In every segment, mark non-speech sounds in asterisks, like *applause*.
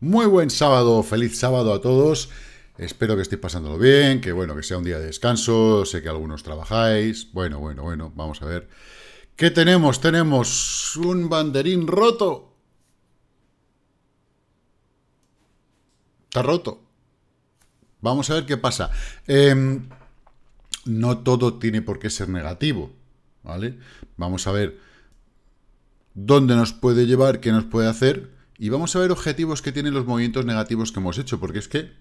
Muy buen sábado, feliz sábado a todos. Espero que estéis pasándolo bien, que bueno, que sea un día de descanso, sé que algunos trabajáis. Bueno, bueno, bueno, vamos a ver. ¿Qué tenemos? Tenemos un banderín roto. Está roto. Vamos a ver qué pasa. Em, no todo tiene por qué ser negativo, ¿vale? Vamos a ver dónde nos puede llevar, qué nos puede hacer, y vamos a ver objetivos que tienen los movimientos negativos que hemos hecho, porque es que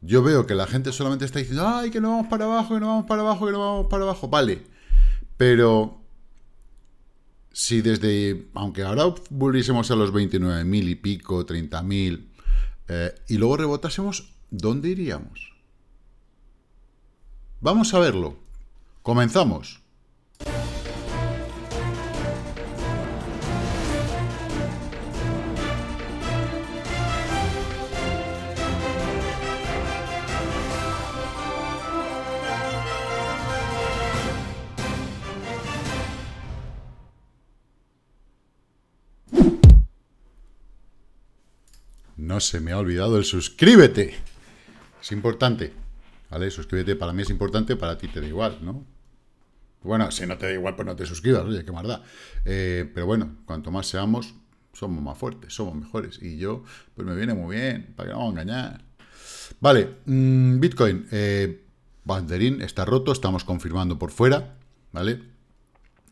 yo veo que la gente solamente está diciendo, ay, que no vamos para abajo, que no vamos para abajo, que no vamos para abajo, vale, pero si desde, aunque ahora volviésemos a los 29.000 y pico, 30.000, eh, y luego rebotásemos, ¿dónde iríamos? Vamos a verlo. Comenzamos. se me ha olvidado el suscríbete. Es importante, ¿vale? Suscríbete para mí es importante, para ti te da igual, ¿no? Bueno, si no te da igual, pues no te suscribas, oye, qué maldad. Eh, pero bueno, cuanto más seamos, somos más fuertes, somos mejores. Y yo, pues me viene muy bien, para que no engañar. Vale, mm, Bitcoin, eh, Banderín está roto, estamos confirmando por fuera, ¿vale?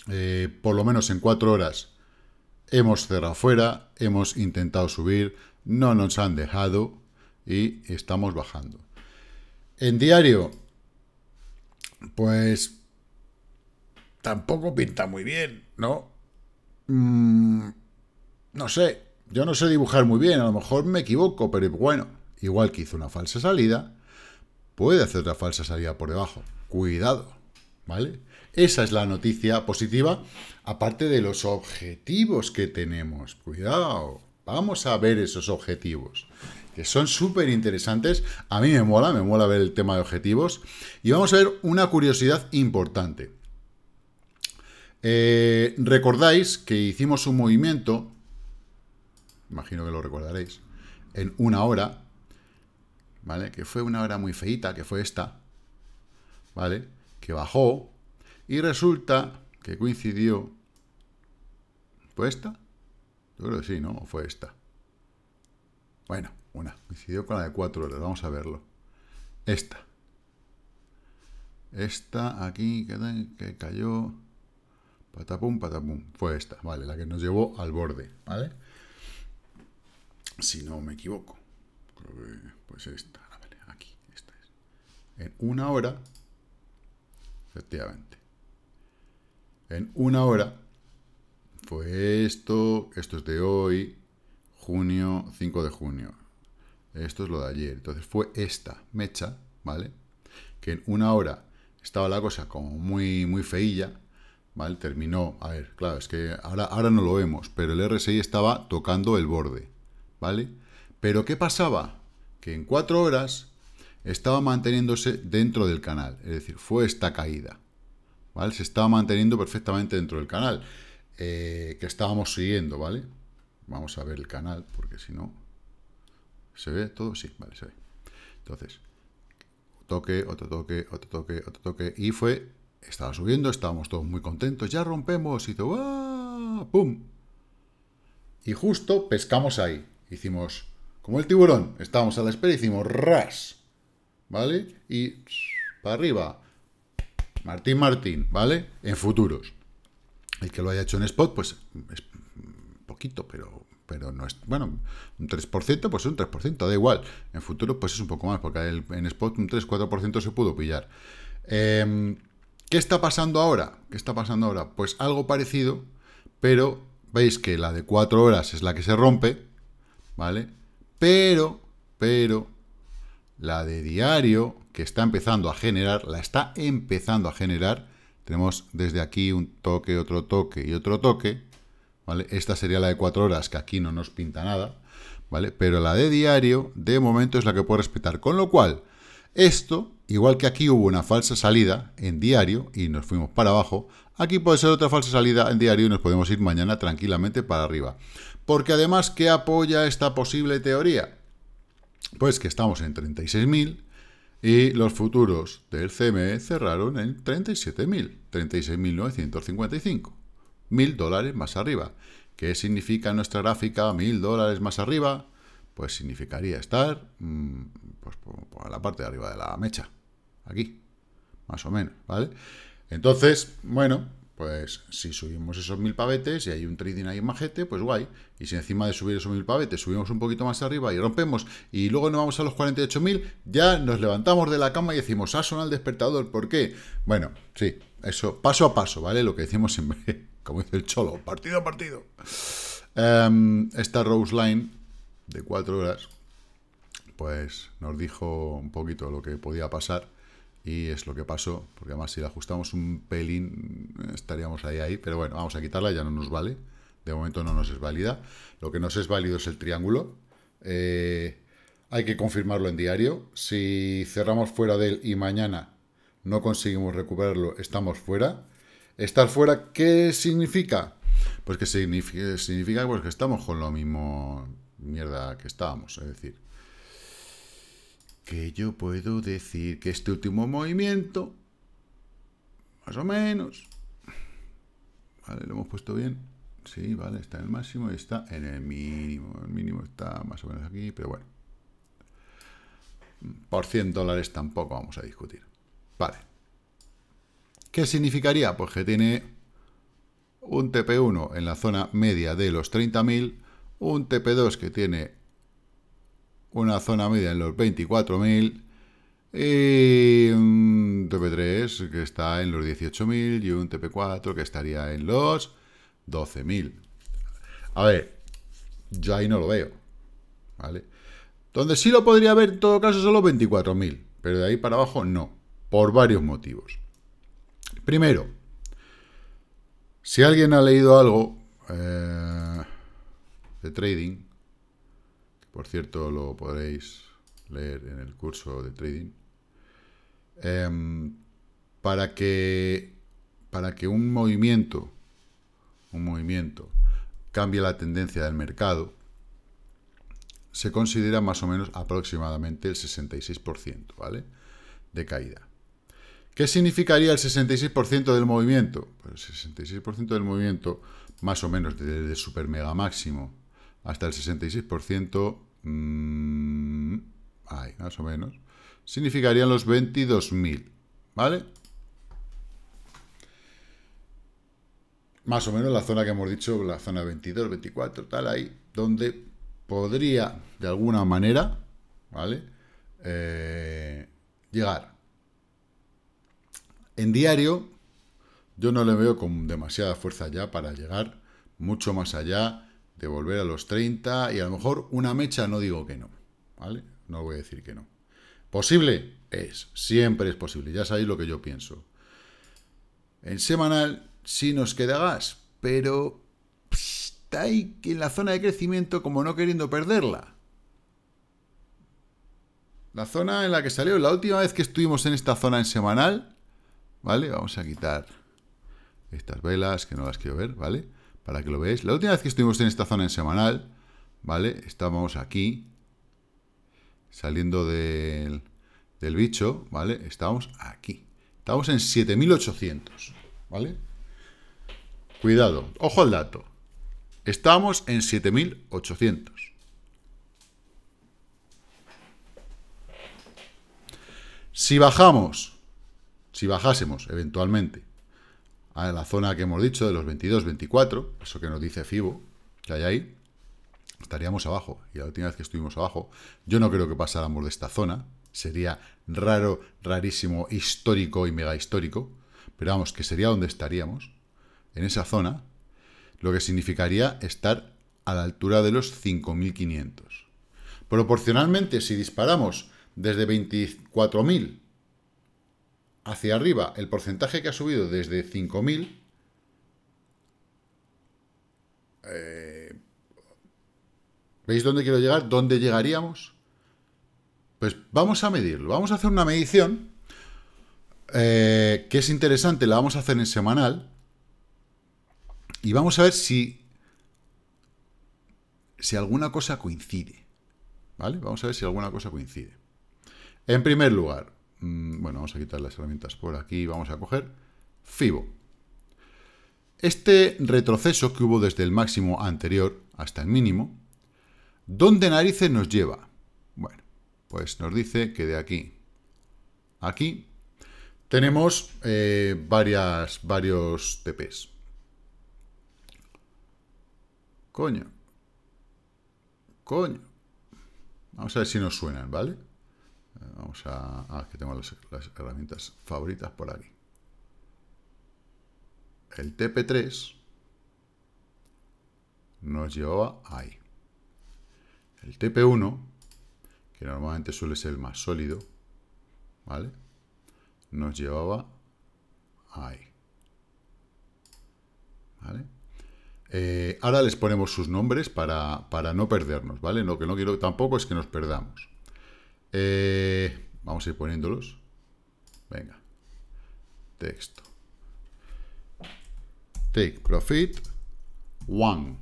Eh, por lo menos en cuatro horas hemos cerrado fuera, hemos intentado subir, no nos han dejado y estamos bajando. En diario, pues tampoco pinta muy bien, ¿no? Mm, no sé, yo no sé dibujar muy bien, a lo mejor me equivoco, pero bueno, igual que hizo una falsa salida, puede hacer otra falsa salida por debajo. Cuidado, ¿vale? Esa es la noticia positiva, aparte de los objetivos que tenemos. Cuidado. Vamos a ver esos objetivos, que son súper interesantes. A mí me mola, me mola ver el tema de objetivos. Y vamos a ver una curiosidad importante. Eh, Recordáis que hicimos un movimiento, imagino que lo recordaréis, en una hora, ¿vale? Que fue una hora muy feita, que fue esta, ¿vale? Que bajó y resulta que coincidió, pues esta, yo creo que sí, ¿no? ¿O fue esta? Bueno, una. Coincidió con la de cuatro horas. Vamos a verlo. Esta. Esta aquí que, cayó. Patapum, patapum. Fue esta, ¿vale? La que nos llevó al borde, ¿vale? Si no me equivoco. Creo que, pues esta, vale, aquí, esta es. En una hora, efectivamente. En una hora fue esto, esto es de hoy, junio, 5 de junio. Esto es lo de ayer. Entonces fue esta mecha, ¿vale? Que en una hora estaba la cosa como muy, muy feilla, ¿vale? Terminó, a ver, claro, es que ahora, ahora no lo vemos, pero el RSI estaba tocando el borde, ¿vale? Pero ¿qué pasaba? Que en cuatro horas estaba manteniéndose dentro del canal, es decir, fue esta caída, ¿vale? Se estaba manteniendo perfectamente dentro del canal. Eh, que estábamos siguiendo, ¿vale? Vamos a ver el canal, porque si no... ¿Se ve todo? Sí, vale, se ve. Entonces, toque, otro toque, otro toque, otro toque, y fue... Estaba subiendo, estábamos todos muy contentos, ya rompemos, y todo... ¡Pum! Y justo pescamos ahí. Hicimos, como el tiburón, estábamos a la espera, hicimos ras, ¿vale? Y para arriba, Martín Martín, ¿vale? En futuros. El que lo haya hecho en spot, pues es poquito, pero, pero no es... Bueno, un 3%, pues es un 3%, da igual. En futuro, pues es un poco más, porque en spot un 3-4% se pudo pillar. Em, ¿Qué está pasando ahora? ¿Qué está pasando ahora? Pues algo parecido, pero veis que la de 4 horas es la que se rompe, ¿vale? Pero, pero, la de diario, que está empezando a generar, la está empezando a generar, tenemos desde aquí un toque, otro toque y otro toque, ¿vale? Esta sería la de cuatro horas, que aquí no nos pinta nada, ¿vale? Pero la de diario, de momento, es la que puedo respetar. Con lo cual, esto, igual que aquí hubo una falsa salida en diario y nos fuimos para abajo, aquí puede ser otra falsa salida en diario y nos podemos ir mañana tranquilamente para arriba. Porque además, ¿qué apoya esta posible teoría? Pues que estamos en 36.000, y los futuros del CME cerraron en 37.000, 36.955, mil dólares más arriba. ¿Qué significa en nuestra gráfica mil dólares más arriba? Pues significaría estar mm, pues, por la parte de arriba de la mecha, aquí, más o menos, ¿vale? Entonces, bueno, pues si subimos esos mil pavetes y hay un trading ahí en majete, pues guay. Y si encima de subir esos mil pavetes subimos un poquito más arriba y rompemos y luego nos vamos a los 48.000, ya nos levantamos de la cama y decimos, ¡Ah, sonado el despertador, ¿por qué? Bueno, sí, eso paso a paso, ¿vale? Lo que decimos siempre, *laughs* como dice el cholo, partido a partido. Em, esta Rose Line de cuatro horas, pues nos dijo un poquito lo que podía pasar y es lo que pasó, porque además si la ajustamos un pelín mm, estaríamos ahí, ahí, pero bueno, vamos a quitarla, ya no nos vale, de momento no nos es válida, lo que nos es válido es el triángulo, eh, hay que confirmarlo en diario, si cerramos fuera de él y mañana no conseguimos recuperarlo, estamos fuera, estar fuera, ¿qué significa? Pues que significa, significa pues, que estamos con lo mismo mierda que estábamos, es decir, que yo puedo decir que este último movimiento, más o menos, vale, lo hemos puesto bien, sí, vale, está en el máximo y está en el mínimo, el mínimo está más o menos aquí, pero bueno, por 100 dólares tampoco vamos a discutir, vale. ¿Qué significaría? Pues que tiene un TP1 en la zona media de los 30.000, un TP2 que tiene una zona media en los 24.000 y un TP3 que está en los 18.000 y un TP4 que estaría en los 12.000. A ver, yo ahí no lo veo, ¿vale? Donde sí lo podría ver en todo caso son los 24.000, pero de ahí para abajo no, por varios motivos. Primero, si alguien ha leído algo eh, de trading, por cierto, lo podréis leer en el curso de trading. Em, para, que, para que un movimiento, un movimiento, cambie la tendencia del mercado, se considera más o menos aproximadamente el 66%, ¿vale? De caída. ¿Qué significaría el 66% del movimiento? Pues el 66% del movimiento, más o menos desde el super mega máximo hasta el 66%, Mm, ahí, más o menos. Significarían los 22.000, ¿vale? Más o menos la zona que hemos dicho, la zona 22, 24, tal, ahí, donde podría, de alguna manera, ¿vale? Eh, llegar. En diario, yo no le veo con demasiada fuerza ya para llegar mucho más allá de volver a los 30 y a lo mejor una mecha no digo que no, ¿vale? No voy a decir que no. ¿Posible? Es, siempre es posible, ya sabéis lo que yo pienso. En semanal sí nos queda gas, pero está ahí en la zona de crecimiento como no queriendo perderla. La zona en la que salió, la última vez que estuvimos en esta zona en semanal, ¿vale? Vamos a quitar estas velas que no las quiero ver, ¿vale? para que lo veáis. La última vez que estuvimos en esta zona en semanal, ¿vale? Estábamos aquí, saliendo del, del bicho, ¿vale? Estábamos aquí. Estamos en 7800, ¿vale? Cuidado, ojo al dato. Estamos en 7800. Si bajamos, si bajásemos eventualmente a la zona que hemos dicho de los 22, 24, eso que nos dice FIBO, que hay ahí, estaríamos abajo. Y la última vez que estuvimos abajo, yo no creo que pasáramos de esta zona. Sería raro, rarísimo, histórico y mega histórico. Pero vamos, que sería donde estaríamos, en esa zona, lo que significaría estar a la altura de los 5.500. Proporcionalmente, si disparamos desde 24.000 hacia arriba el porcentaje que ha subido desde 5.000, eh, ¿veis dónde quiero llegar? ¿Dónde llegaríamos? Pues vamos a medirlo, vamos a hacer una medición eh, que es interesante, la vamos a hacer en semanal y vamos a ver si, si alguna cosa coincide. ¿Vale? Vamos a ver si alguna cosa coincide. En primer lugar, Mm, bueno, vamos a quitar las herramientas por aquí, vamos a coger FIBO. Este retroceso que hubo desde el máximo anterior hasta el mínimo, ¿dónde narices nos lleva? Bueno, pues nos dice que de aquí a aquí tenemos eh, varias, varios TPs. Coño. Coño. Vamos a ver si nos suenan, ¿vale? Eh, vamos a... Ah, que tengo las, herramientas favoritas por aquí. El TP3 nos llevaba ahí. El TP1, que normalmente suele ser el más sólido, ¿vale? Nos llevaba ahí. ¿Vale? Eh, ahora les ponemos sus nombres para, para no perdernos, ¿vale? Lo que no quiero tampoco es que nos perdamos. Eh, vamos a ir poniéndolos. Venga. Texto. Take profit. One.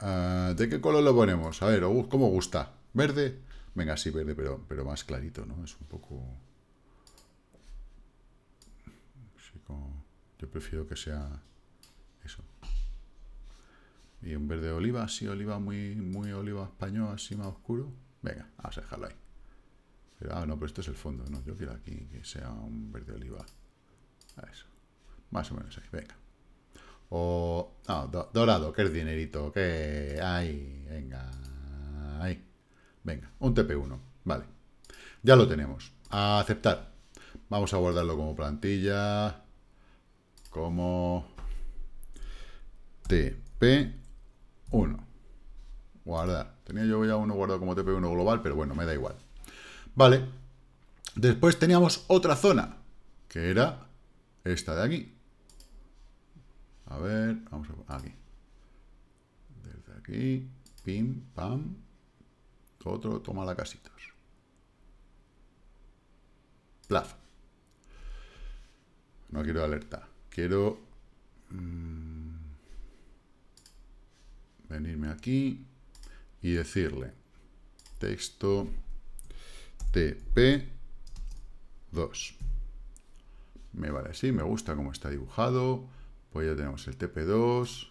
Ah, ¿De qué color lo ponemos? A ver, ¿cómo gusta? ¿Verde? Venga, sí, verde, pero, pero más clarito, ¿no? Es un poco... Yo prefiero que sea... Y un verde oliva, así oliva, muy, muy oliva español, así más oscuro. Venga, vamos a dejarlo ahí. ah, no, pero esto es el fondo, ¿no? Yo quiero aquí que sea un verde oliva. A Eso. Más o menos ahí, venga. O, dorado, que es dinerito, que... Ahí, venga, ahí. Venga, un TP1, vale. Ya lo tenemos. A aceptar. Vamos a guardarlo como plantilla. Como... TP uno Guardar. Tenía yo ya uno guardado como TP1 global, pero bueno, me da igual. Vale. Después teníamos otra zona, que era esta de aquí. A ver, vamos a... Aquí. Desde aquí, pim, pam. Otro, toma la casitos. Plaf. No quiero alerta. Quiero... Mm, venirme aquí y decirle texto tp2. Me vale así, me gusta cómo está dibujado. Pues ya tenemos el tp2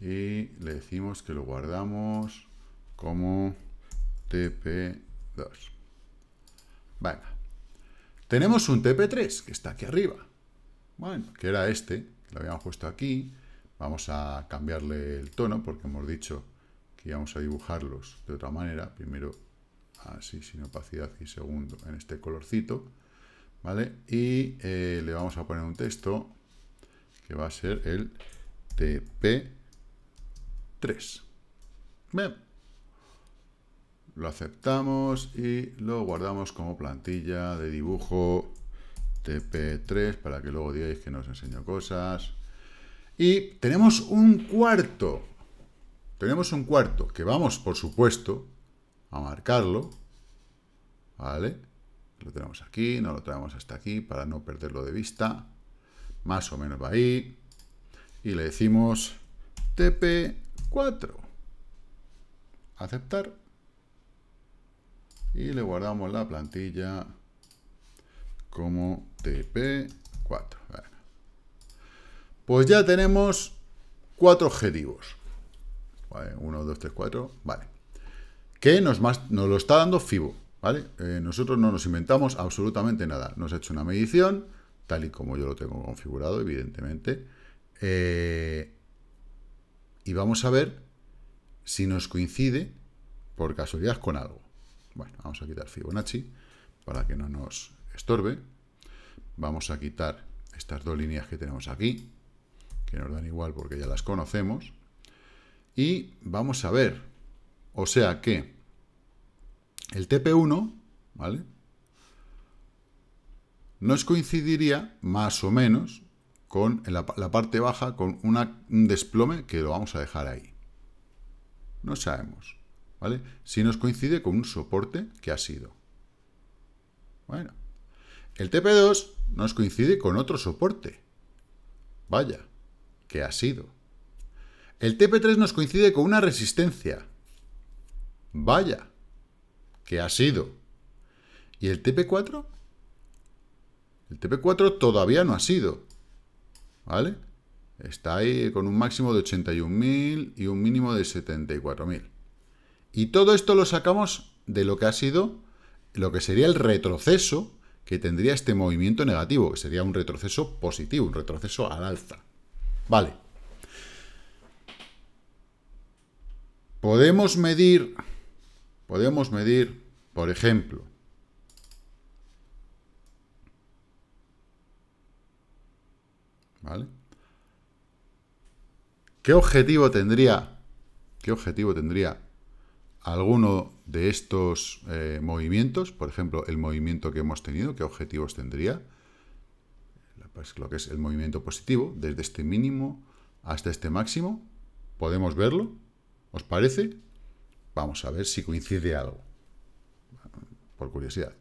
y le decimos que lo guardamos como tp2. Venga. Tenemos un tp3 que está aquí arriba. Bueno, que era este, que lo habíamos puesto aquí. Vamos a cambiarle el tono porque hemos dicho que íbamos a dibujarlos de otra manera. Primero así, sin opacidad, y segundo en este colorcito. ¿Vale? Y eh, le vamos a poner un texto que va a ser el TP3. Lo aceptamos y lo guardamos como plantilla de dibujo TP3 para que luego digáis que nos enseñó cosas. Y tenemos un cuarto. Tenemos un cuarto que vamos, por supuesto, a marcarlo. ¿Vale? Lo tenemos aquí, no lo traemos hasta aquí para no perderlo de vista. Más o menos va ahí. Y le decimos TP4. Aceptar. Y le guardamos la plantilla como TP4. Pues ya tenemos cuatro objetivos. uno, dos, tres, cuatro, vale. Que nos, más, lo está dando FIBO, ¿vale? Eh, nosotros no nos inventamos absolutamente nada. Nos ha hecho una medición, tal y como yo lo tengo configurado, evidentemente. Eh, y vamos a ver si nos coincide, por casualidad, con algo. Bueno, vamos a quitar Fibonacci para que no nos estorbe. Vamos a quitar estas dos líneas que tenemos aquí, que nos dan igual porque ya las conocemos. Y vamos a ver, o sea que el TP1, ¿vale? Nos coincidiría más o menos con la, parte baja, con un desplome que lo vamos a dejar ahí. No sabemos, ¿vale? Si nos coincide con un soporte que ha sido. Bueno, el TP2 nos coincide con otro soporte. Vaya que ha sido. El TP3 nos coincide con una resistencia. Vaya, que ha sido. ¿Y el TP4? El TP4 todavía no ha sido. ¿Vale? Está ahí con un máximo de 81.000 y un mínimo de 74.000. Y todo esto lo sacamos de lo que ha sido lo que sería el retroceso que tendría este movimiento negativo, que sería un retroceso positivo, un retroceso al alza. Vale. Podemos medir, podemos medir, por ejemplo, ¿vale? ¿Qué objetivo tendría, qué objetivo tendría alguno de estos eh, movimientos? Por ejemplo, el movimiento que hemos tenido, ¿qué objetivos tendría? Pues, lo que es el movimiento positivo, desde este mínimo hasta este máximo. ¿Podemos verlo? ¿Os parece? Vamos a ver si coincide algo. Por curiosidad.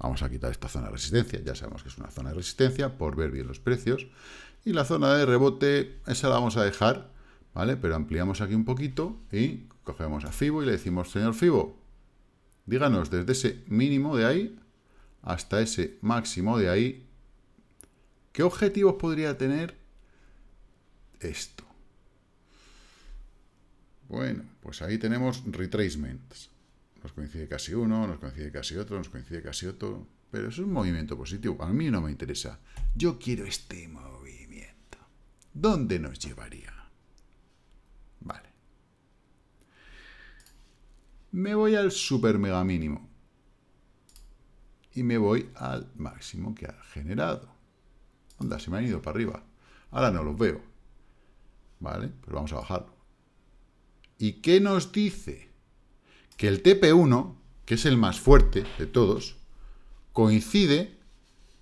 Vamos a quitar esta zona de resistencia. Ya sabemos que es una zona de resistencia por ver bien los precios. Y la zona de rebote, esa la vamos a dejar, ¿vale? Pero ampliamos aquí un poquito y cogemos a Fibo y le decimos, señor Fibo, díganos desde ese mínimo de ahí hasta ese máximo de ahí ¿Qué objetivos podría tener esto? Bueno, pues ahí tenemos retracements. Nos coincide casi uno, nos coincide casi otro, nos coincide casi otro. Pero es un movimiento positivo. A mí no me interesa. Yo quiero este movimiento. ¿Dónde nos llevaría? Vale. Me voy al super mega mínimo. Y me voy al máximo que ha generado. Anda, se me han ido para arriba. Ahora no los veo. Vale, Pero pues vamos a bajarlo. ¿Y qué nos dice? Que el TP1, que es el más fuerte de todos, coincide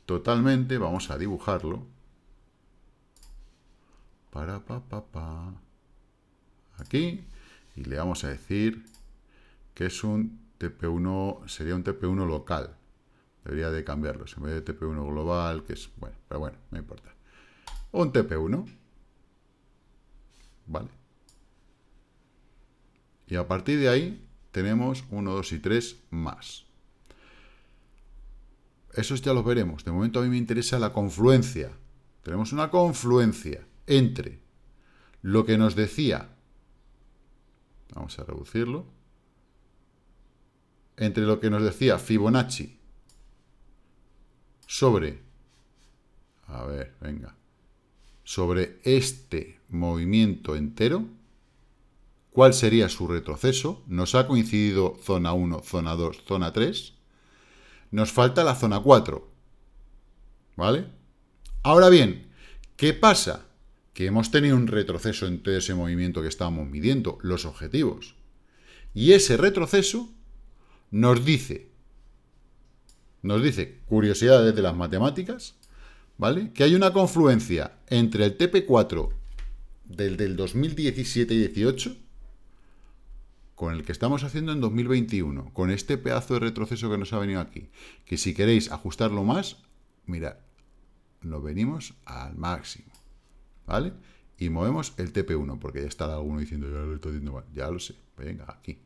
totalmente, vamos a dibujarlo, para pa, pa, aquí, y le vamos a decir que es un TP1, sería un TP1 local, Debería de cambiarlos. En vez de TP1 global, que es... Bueno, pero bueno, no importa. Un TP1. Vale. Y a partir de ahí tenemos 1, 2 y 3 más. Eso ya los veremos. De momento a mí me interesa la confluencia. Tenemos una confluencia entre lo que nos decía... Vamos a reducirlo. Entre lo que nos decía Fibonacci sobre, a ver, venga, sobre este movimiento entero, cuál sería su retroceso, nos ha coincidido zona 1, zona 2, zona 3, nos falta la zona 4, ¿vale? Ahora bien, ¿qué pasa? Que hemos tenido un retroceso en todo ese movimiento que estábamos midiendo, los objetivos. Y ese retroceso nos dice nos dice curiosidades de las matemáticas, ¿vale? Que hay una confluencia entre el TP4 del, del 2017-18 con el que estamos haciendo en 2021, con este pedazo de retroceso que nos ha venido aquí. Que si queréis ajustarlo más, mirad, lo venimos al máximo, ¿vale? Y movemos el TP1, porque ya está alguno diciendo, ya lo estoy diciendo mal, ya lo sé, venga, aquí,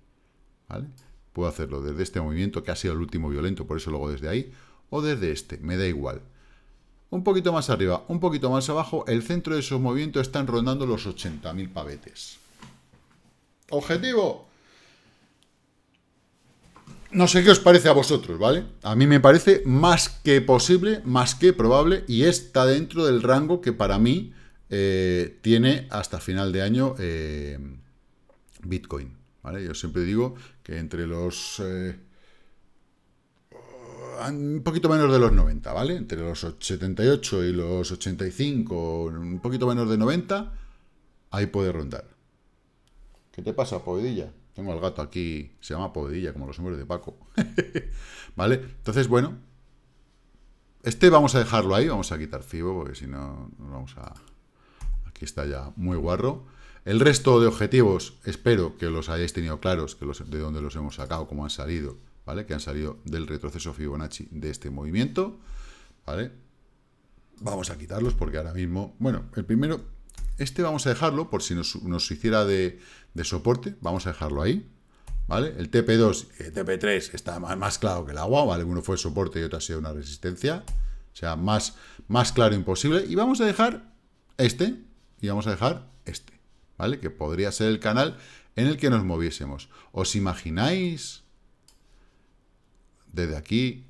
¿vale? Puedo hacerlo desde este movimiento, que ha sido el último violento, por eso luego desde ahí, o desde este, me da igual. Un poquito más arriba, un poquito más abajo, el centro de esos movimientos están rondando los 80.000 pavetes. ¡Objetivo! No sé qué os parece a vosotros, ¿vale? A mí me parece más que posible, más que probable, y está dentro del rango que para mí eh, tiene hasta final de año eh, Bitcoin. ¿vale? Yo siempre digo que entre los... Eh, un poquito menos de los 90, ¿vale? Entre los 78 y los 85, un poquito menos de 90, ahí puede rondar. ¿Qué te pasa, Podilla? Tengo al gato aquí, se llama Podilla, como los hombres de Paco. *laughs* ¿Vale? Entonces, bueno, este vamos a dejarlo ahí, vamos a quitar Fibo, porque si no, nos vamos a... Aquí está ya muy guarro. El resto de objetivos, espero que los hayáis tenido claros, que de dónde los hemos sacado, cómo han salido, ¿vale? Que han salido del retroceso Fibonacci de este movimiento, ¿vale? Vamos a quitarlos porque ahora mismo... Bueno, el primero, este vamos a dejarlo por si nos, hiciera de, soporte, vamos a dejarlo ahí, ¿vale? El TP2 y el TP3 está más, claro que el agua, ¿vale? Uno fue soporte y otro ha sido una resistencia, o sea, más claro imposible. Y vamos a dejar este y vamos a dejar este. ¿vale? Que podría ser el canal en el que nos moviésemos. ¿Os imagináis desde aquí,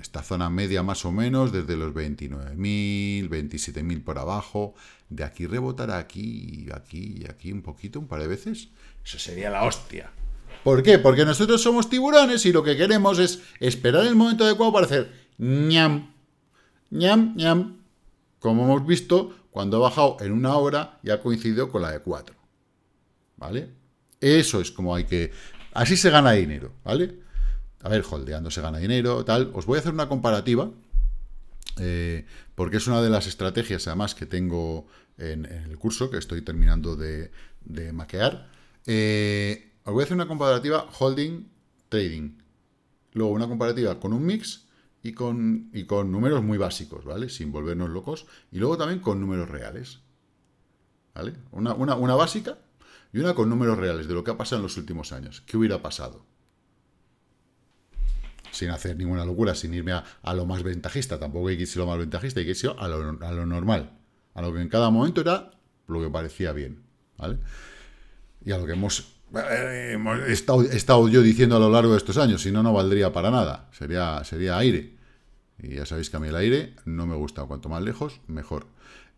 esta zona media más o menos, desde los 29.000, 27.000 por abajo, de aquí rebotar aquí, aquí y aquí un poquito, un par de veces? Eso sería la hostia. ¿Por qué? Porque nosotros somos tiburones y lo que queremos es esperar el momento adecuado para hacer ñam, ñam, ñam. Como hemos visto, cuando ha bajado en una hora y ha coincidido con la de 4. ¿Vale? Eso es como hay que... Así se gana dinero, ¿vale? A ver, holdeando se gana dinero, tal. Os voy a hacer una comparativa, eh, porque es una de las estrategias, además, que tengo en, el curso, que estoy terminando de, maquear. Eh, os voy a hacer una comparativa holding-trading. Luego una comparativa con un mix y con, y con números muy básicos, ¿vale? Sin volvernos locos. Y luego también con números reales. ¿Vale? Una, básica y una con números reales de lo que ha pasado en los últimos años. ¿Qué hubiera pasado? Sin hacer ninguna locura, sin irme a, lo más ventajista. Tampoco hay que irse a lo más ventajista, hay que irse a lo, a lo normal. A lo que en cada momento era lo que parecía bien. ¿Vale? Y a lo que hemos eh, he estado, yo diciendo a lo largo de estos años, si no, no valdría para nada, sería, sería aire. Y ya sabéis que a mí el aire no me gusta, cuanto más lejos, mejor.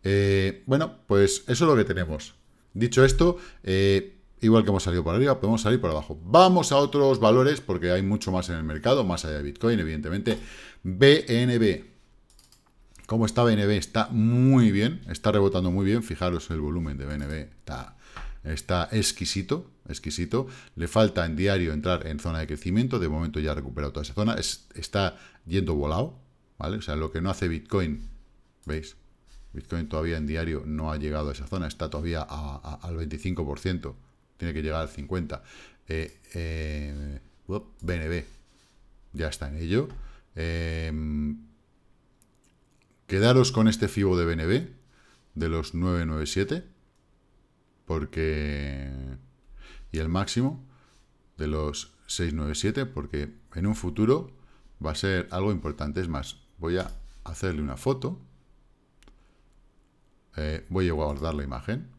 Eh, bueno, pues eso es lo que tenemos. Dicho esto, eh, igual que hemos salido por arriba, podemos salir por abajo. Vamos a otros valores, porque hay mucho más en el mercado, más allá de Bitcoin, evidentemente. BNB. ¿Cómo está BNB? Está muy bien, está rebotando muy bien. Fijaros el volumen de BNB, está está exquisito, exquisito. Le falta en diario entrar en zona de crecimiento, de momento ya ha recuperado toda esa zona, está yendo volado, ¿vale? O sea, lo que no hace Bitcoin, ¿veis? Bitcoin todavía en diario no ha llegado a esa zona, está todavía al 25%, tiene que llegar al 50%. Eh, eh, BNB ya está en ello. Em, quedaros con este FIBO de BNB de los 997 porque... Y el máximo de los 697, porque en un futuro va a ser algo importante. Es más, voy a hacerle una foto. Eh, voy a guardar la imagen.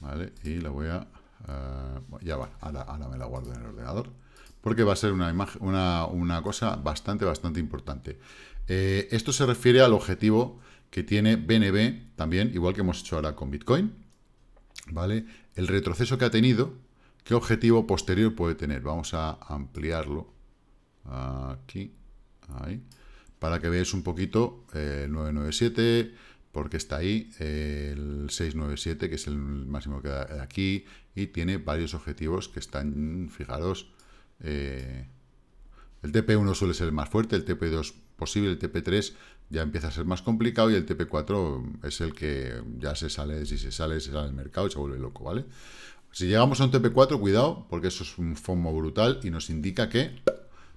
¿Vale? Y la voy a... Eh, ya va, ahora, me la guardo en el ordenador. Porque va a ser una, imagen, una, cosa bastante, bastante importante. Eh, esto se refiere al objetivo que tiene BNB también, igual que hemos hecho ahora con Bitcoin, ¿vale? El retroceso que ha tenido, ¿qué objetivo posterior puede tener? Vamos a ampliarlo aquí, ahí, para que veáis un poquito eh, el 997, porque está ahí, el 697, que es el máximo que da aquí, y tiene varios objetivos que están, fijados, eh, el TP1 suele ser el más fuerte, el TP2 posible, el TP3 ya empieza a ser más complicado y el TP4 es el que ya se sale, si se sale, se sale el mercado y se vuelve loco, ¿vale? Si llegamos a un TP4, cuidado, porque eso es un FOMO brutal y nos indica que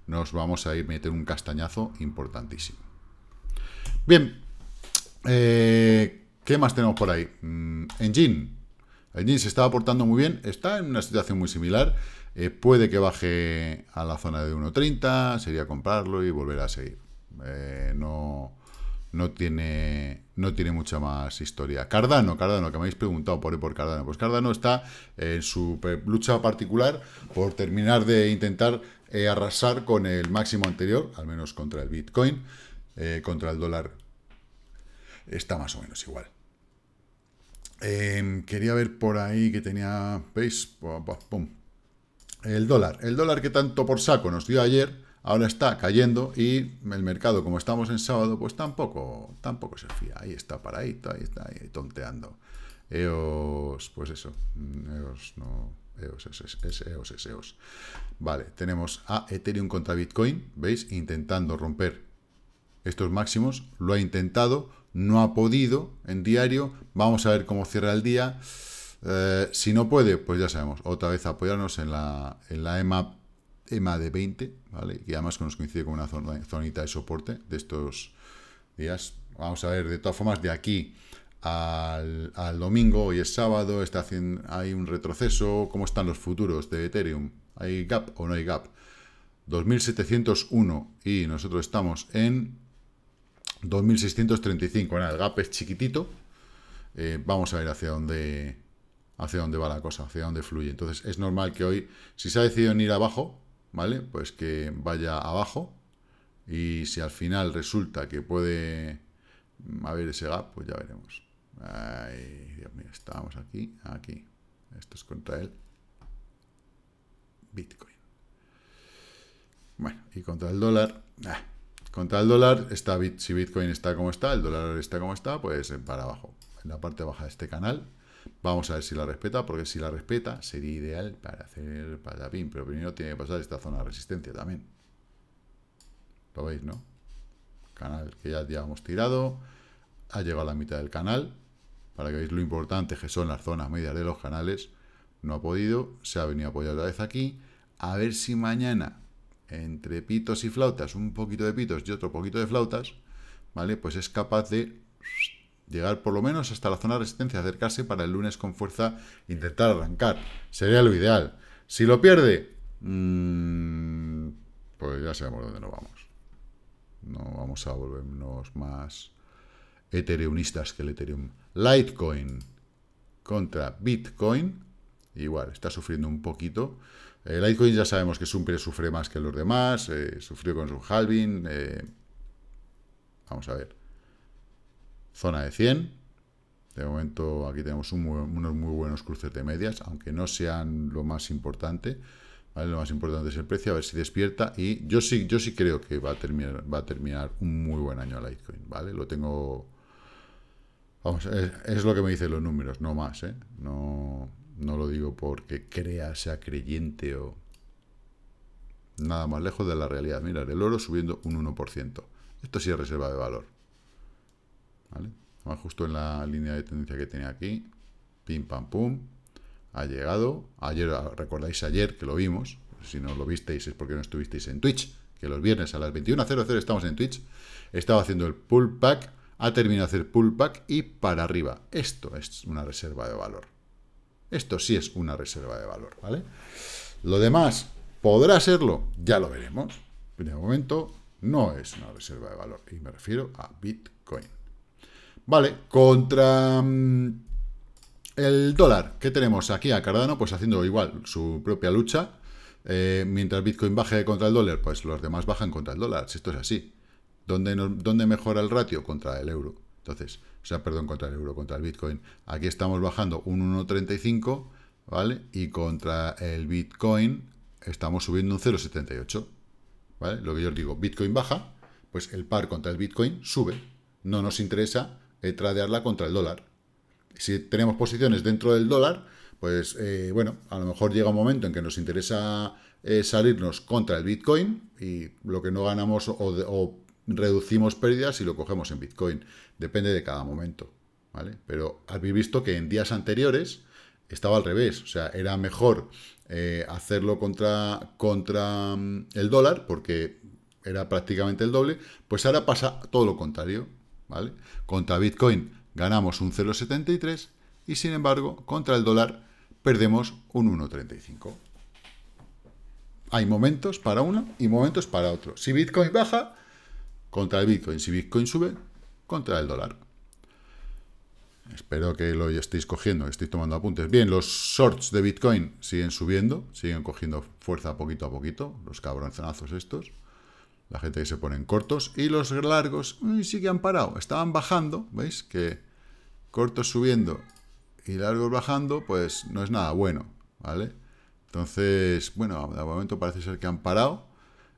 nos vamos a ir meter un castañazo importantísimo. Bien, eh, ¿qué más tenemos por ahí? Mm, Engine. Engine se está aportando muy bien, está en una situación muy similar. Eh, puede que baje a la zona de 1.30, sería comprarlo y volver a seguir. Eh, no, no tiene, no tiene mucha más historia. Cardano, Cardano, que me habéis preguntado por, por Cardano. Pues Cardano está eh, en su lucha particular por terminar de intentar eh, arrasar con el máximo anterior, al menos contra el Bitcoin, eh, contra el dólar. Está más o menos igual. Em, quería ver por ahí que tenía... ¿Veis? El dólar. El dólar que tanto por saco nos dio ayer ahora está cayendo y el mercado, como estamos en sábado, pues tampoco, tampoco se fía. Ahí está paradito, ahí está ahí, tonteando. EOS, pues eso, mm, EOS no... EOS, es, EOS, es EOS. Vale, tenemos a Ethereum contra Bitcoin, ¿veis? Intentando romper estos máximos, lo ha intentado, no ha podido en diario, vamos a ver cómo cierra el día. Eh, si no puede, pues ya sabemos, otra vez apoyarnos en la, en la EMAP EMA de 20, ¿vale? y además nos coincide con una zona, zonita de soporte de estos días. Vamos a ver, de todas formas, de aquí al, domingo, hoy es sábado, está haciendo, hay un retroceso. ¿Cómo están los futuros de Ethereum? ¿Hay gap o no hay gap? 2.701 y nosotros estamos en 2.635. el gap es chiquitito. Eh, vamos a ver hacia dónde, hacia dónde va la cosa, hacia dónde fluye. Entonces es normal que hoy, si se ha decidido en ir abajo, ¿vale? Pues que vaya abajo y si al final resulta que puede mm, haber ese gap, pues ya veremos. Ay, Dios mío, estábamos aquí, aquí. Esto es contra el Bitcoin. Bueno, y contra el dólar, ah, contra el dólar, está, si Bitcoin está como está, el dólar está como está, pues eh, para abajo, en la parte baja de este canal. Vamos a ver si la respeta, porque si la respeta sería ideal para hacer para pin Pero primero tiene que pasar esta zona de resistencia también. Lo veis, ¿no? Canal que ya, ya hemos tirado. Ha llegado a la mitad del canal. Para que veáis lo importante que son las zonas medias de los canales. No ha podido. Se ha venido a apoyar otra vez aquí. A ver si mañana, entre pitos y flautas, un poquito de pitos y otro poquito de flautas, ¿vale? Pues es capaz de llegar por lo menos hasta la zona de resistencia, acercarse para el lunes con fuerza, intentar arrancar. Sería lo ideal. Si lo pierde, mm, pues ya sabemos dónde nos vamos. No vamos a volvernos más ethereumistas que el Ethereum. Litecoin contra Bitcoin. Igual, está sufriendo un poquito. El eh, Litecoin ya sabemos que siempre sufre más que los demás. Eh, sufrió con su halving. Eh, vamos a ver zona de 100. De momento aquí tenemos unos muy buenos cruces de medias, aunque no sean lo más importante. Lo más importante es el precio, a ver si despierta. Y yo sí, yo sí creo que va a terminar, va a terminar un muy buen año a Litecoin, ¿vale? Lo tengo. es, es, lo que me dicen los números, no más, ¿eh? No, no lo digo porque crea, sea creyente o. Nada más lejos de la realidad. Mirar, el oro subiendo un 1%. Esto sí es reserva de valor. ¿vale? Va justo en la línea de tendencia que tenía aquí. Pim, pam, pum. Ha llegado. Ayer, recordáis ayer que lo vimos. Si no lo visteis es porque no estuvisteis en Twitch. Que los viernes a las 21.00 estamos en Twitch. Estaba haciendo el pull Ha terminado de hacer pullback y para arriba. Esto es una reserva de valor. Esto sí es una reserva de valor, ¿vale? Lo demás, ¿podrá serlo? Ya lo veremos. De momento, no es una reserva de valor. Y me refiero a Bitcoin. Vale, contra mm, el dólar, ¿qué tenemos aquí a Cardano? Pues haciendo igual su propia lucha. Eh, mientras Bitcoin baje contra el dólar, pues los demás bajan contra el dólar, si esto es así. ¿Dónde, ¿Dónde, mejora el ratio? Contra el euro. Entonces, o sea, perdón, contra el euro, contra el Bitcoin. Aquí estamos bajando un 1.35, ¿vale? Y contra el Bitcoin estamos subiendo un 0.78, ¿vale? Lo que yo os digo, Bitcoin baja, pues el par contra el Bitcoin sube. No nos interesa eh, tradearla contra el dólar. Si tenemos posiciones dentro del dólar, pues eh, bueno, a lo mejor llega un momento en que nos interesa eh, salirnos contra el Bitcoin y lo que no ganamos o, reducimos pérdidas y lo cogemos en Bitcoin. Depende de cada momento, ¿vale? Pero habéis visto que en días anteriores estaba al revés, o sea, era mejor hacerlo contra, contra mm, el dólar porque era prácticamente el doble, pues ahora pasa todo lo contrario, contra Bitcoin ganamos un 0,73 y sin embargo contra el dólar perdemos un 1,35. Hay momentos para uno y momentos para otro. Si Bitcoin baja, contra el Bitcoin. Si Bitcoin sube, contra el dólar. Espero que lo estéis cogiendo, que estéis tomando apuntes. Bien, los shorts de Bitcoin siguen subiendo, siguen cogiendo fuerza poquito a poquito, los cabronzonazos estos la gente que se pone en cortos, y los largos mm, sí que han parado, estaban bajando, ¿veis? Que cortos subiendo y largos bajando, pues no es nada bueno, ¿vale? Entonces, bueno, de momento parece ser que han parado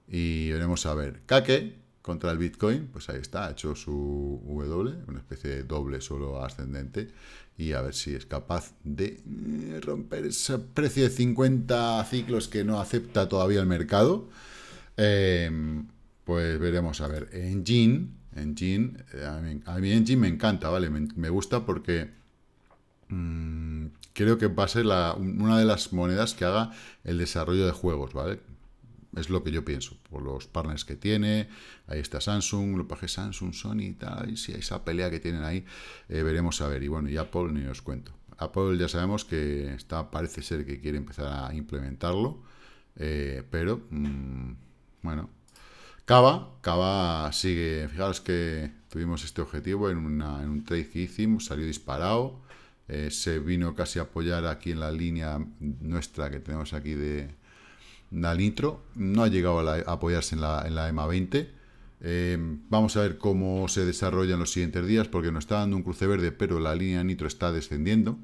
y veremos a ver. Kake contra el Bitcoin, pues ahí está, ha hecho su W, una especie de doble solo ascendente, y a ver si es capaz de eh, romper ese precio de 50 ciclos que no acepta todavía el mercado. Eh, pues veremos, a ver, Engine, Engine, eh, a mí Engine me encanta, ¿vale? Me, gusta porque mm, creo que va a ser una de las monedas que haga el desarrollo de juegos, ¿vale? Es lo que yo pienso, por los partners que tiene, ahí está Samsung, lo paje Samsung, Sony y tal, y si hay esa pelea que tienen ahí, eh, veremos a ver, y bueno, y Apple ni os cuento. Apple ya sabemos que está, parece ser que quiere empezar a implementarlo, eh, pero mm, bueno, Cava, Cava sigue, fijaros que tuvimos este objetivo en, un trade que hicimos, salió disparado, eh, se vino casi a apoyar aquí en la línea nuestra que tenemos aquí de la nitro, no ha llegado a, apoyarse en la, en EMA 20, eh, vamos a ver cómo se desarrolla en los siguientes días, porque nos está dando un cruce verde, pero la línea nitro está descendiendo,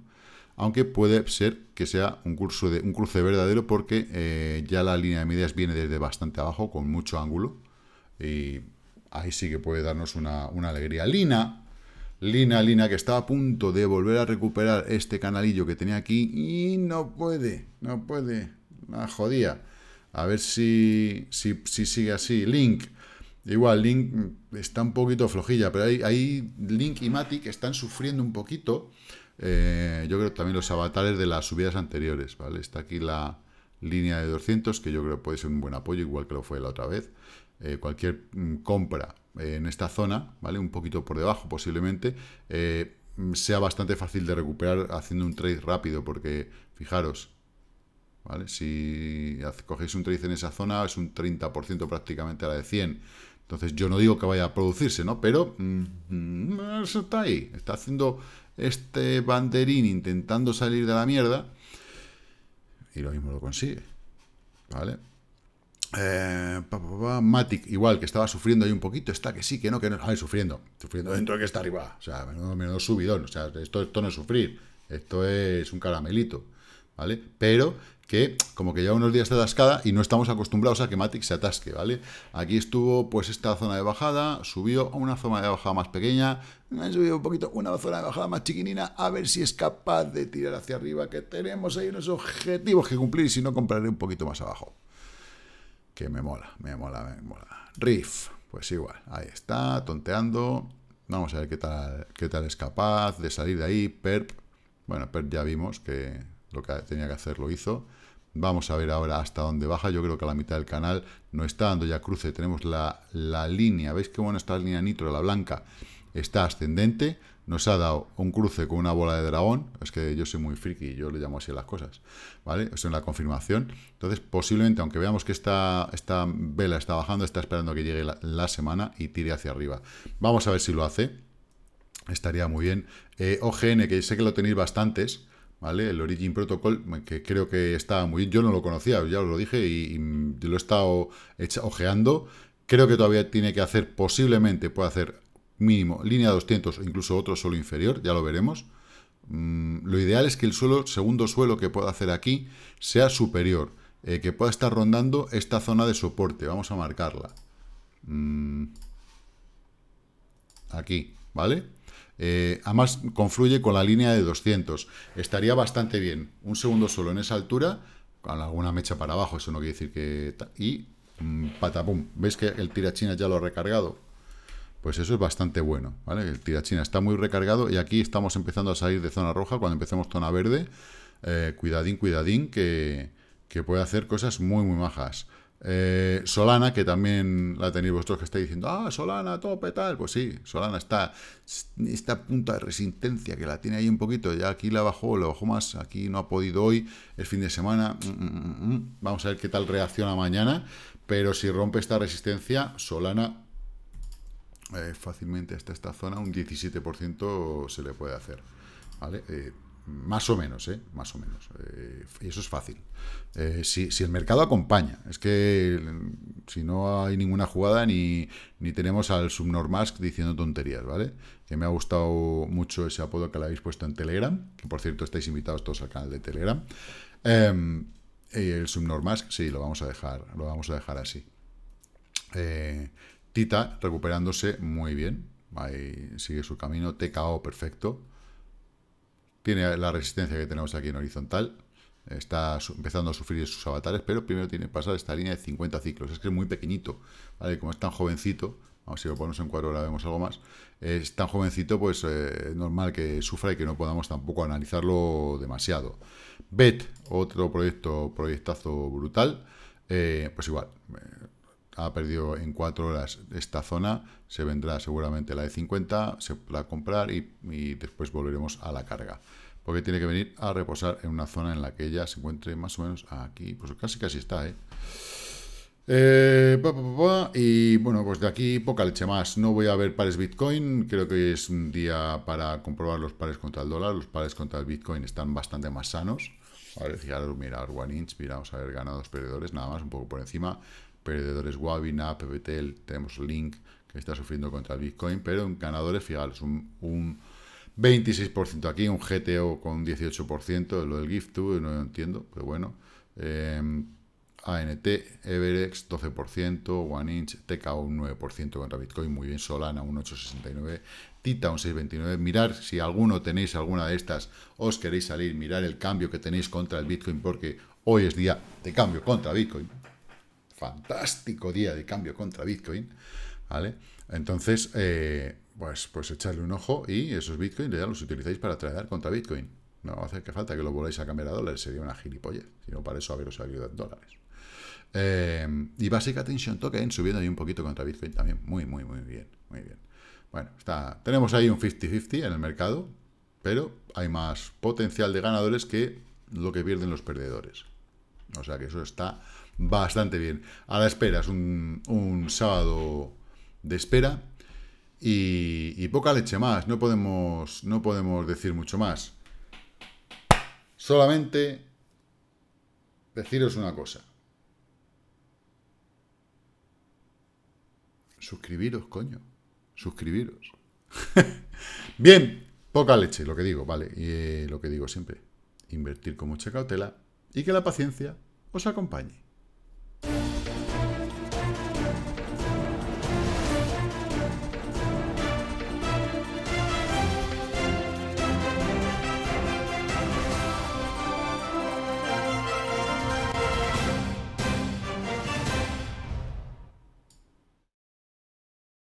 aunque puede ser que sea un, curso de, un cruce verdadero, porque eh, ya la línea de medias viene desde bastante abajo, con mucho ángulo, y ahí sí que puede darnos una, alegría. Lina, Lina, Lina, que está a punto de volver a recuperar este canalillo que tenía aquí y no puede, no puede. La jodía. A ver si, si, si sigue así. Link. Igual, Link está un poquito flojilla, pero ahí, Link y que están sufriendo un poquito. Eh, yo creo también los avatares de las subidas anteriores, ¿vale? Está aquí la línea de 200, que yo creo puede ser un buen apoyo, igual que lo fue la otra vez. Eh, cualquier mm, compra eh, en esta zona, ¿vale? Un poquito por debajo posiblemente, eh, mm, sea bastante fácil de recuperar haciendo un trade rápido, porque fijaros, ¿vale? Si cogéis un trade en esa zona es un 30% prácticamente a la de 100. Entonces yo no digo que vaya a producirse, ¿no? Pero mm, está ahí, está haciendo este banderín intentando salir de la mierda y lo mismo lo consigue, ¿vale? Eh, Matic, igual, que estaba sufriendo ahí un poquito, está que sí, que no, que no. Ay, sufriendo, sufriendo dentro de que está arriba. O sea, menudo, subidón. O sea, esto, no es sufrir, esto es un caramelito, ¿vale? Pero que como que ya unos días de atascada y no estamos acostumbrados a que Matic se atasque, ¿vale? Aquí estuvo pues esta zona de bajada, subió a una zona de bajada más pequeña, Subió subido un poquito una zona de bajada más chiquinina, a ver si es capaz de tirar hacia arriba, que tenemos ahí unos objetivos que cumplir y si no compraré un poquito más abajo que me mola, me mola, me mola. Riff, pues igual, ahí está, tonteando. Vamos a ver qué tal, qué tal es capaz de salir de ahí. Perp, bueno, Perp ya vimos que lo que tenía que hacer lo hizo. Vamos a ver ahora hasta dónde baja. Yo creo que a la mitad del canal no está dando ya cruce. Tenemos la, línea, ¿veis qué bueno está la línea nitro, la blanca? Está ascendente nos ha dado un cruce con una bola de dragón, es que yo soy muy friki, y yo le llamo así a las cosas, ¿vale? eso es la confirmación. Entonces, posiblemente, aunque veamos que esta, vela está bajando, está esperando que llegue la, semana y tire hacia arriba. Vamos a ver si lo hace, estaría muy bien. Eh, OGN, que sé que lo tenéis bastantes, ¿vale? El Origin Protocol, que creo que está muy bien, yo no lo conocía, ya os lo dije, y, y lo he estado ojeando, creo que todavía tiene que hacer, posiblemente puede hacer mínimo, línea 200 o incluso otro suelo inferior, ya lo veremos. Mm, lo ideal es que el suelo, segundo suelo que pueda hacer aquí sea superior, eh, que pueda estar rondando esta zona de soporte. Vamos a marcarla. Mm, aquí, ¿vale? Eh, además, confluye con la línea de 200. Estaría bastante bien. Un segundo suelo en esa altura, con alguna mecha para abajo, eso no quiere decir que... Y mm, patapum. ¿Veis que el tirachina ya lo ha recargado? Pues eso es bastante bueno, ¿vale? El tirachina está muy recargado y aquí estamos empezando a salir de zona roja. Cuando empecemos zona verde, eh, cuidadín, cuidadín, que, puede hacer cosas muy, muy majas. Eh, Solana, que también la tenéis vosotros que estáis diciendo, ah, Solana, tope, tal. Pues sí, Solana está esta punta de resistencia que la tiene ahí un poquito, ya aquí la bajó, la bajó más, aquí no ha podido hoy, el fin de semana, mm, mm, mm, vamos a ver qué tal reacciona mañana, pero si rompe esta resistencia, Solana eh, fácilmente hasta esta zona, un 17% se le puede hacer. ¿vale? Eh, más o menos, ¿eh? Más o menos. y eso es fácil. si, el mercado acompaña, es que si no hay ninguna jugada ni, ni tenemos al Subnormask diciendo tonterías, ¿vale? Que me ha gustado mucho ese apodo que le habéis puesto en Telegram, que por cierto estáis invitados todos al canal de Telegram. Eh, el Subnormask, sí, lo vamos a dejar, lo vamos a dejar así. Tita recuperándose muy bien. Ahí sigue su camino. TKO perfecto. Tiene la resistencia que tenemos aquí en horizontal. Está empezando a sufrir sus avatares, pero primero tiene que pasar esta línea de 50 ciclos. Es que es muy pequeñito, ¿vale? Como es tan jovencito, vamos, si lo ponemos en cuadro ahora vemos algo más, es tan jovencito, pues eh, es normal que sufra y que no podamos tampoco analizarlo demasiado. BET, otro proyecto, proyectazo brutal, eh, pues igual, eh, ha perdido en 4 horas esta zona, se vendrá seguramente la de 50, se la comprar y, después volveremos a la carga. Porque tiene que venir a reposar en una zona en la que ella se encuentre más o menos aquí. Pues casi casi está, ¿eh? eh y bueno, pues de aquí poca leche más. No voy a ver pares Bitcoin. Creo que es un día para comprobar los pares contra el dólar. Los pares contra el Bitcoin están bastante más sanos. A ver, mirar one inch, miramos a ver ganados, perdedores, nada más, un poco por encima perdedores Wabina, PBTL, tenemos Link, que está sufriendo contra el Bitcoin, pero ganadores, fijaros, un, un 26% aquí, un GTO con 18%, lo del GIFTU, no lo entiendo, pero bueno. Em, ANT, Everex 12%, INCH TKO, un 9% contra Bitcoin, muy bien, Solana un 8,69%, Tita un 6,29%. Mirar si alguno tenéis alguna de estas, os queréis salir, mirar el cambio que tenéis contra el Bitcoin, porque hoy es día de cambio contra Bitcoin fantástico día de cambio contra Bitcoin, ¿vale? Entonces, eh, pues, pues echarle un ojo y esos bitcoins ya los utilizáis para traer contra Bitcoin. No hace que falta que lo voláis a cambiar a dólares, sería una gilipollez, sino para eso haberos salido en dólares. Eh, y Basic Attention Token subiendo ahí un poquito contra Bitcoin también, muy, muy, muy bien, muy bien. Bueno, está, tenemos ahí un 50-50 en el mercado, pero hay más potencial de ganadores que lo que pierden los perdedores. O sea que eso está bastante bien. A la espera, es un, sábado de espera y, poca leche más, no podemos, no podemos decir mucho más. Solamente deciros una cosa. Suscribiros, coño. Suscribiros. *laughs* bien, poca leche, lo que digo, vale. Y, eh, lo que digo siempre. Invertir con mucha cautela y que la paciencia os acompañe.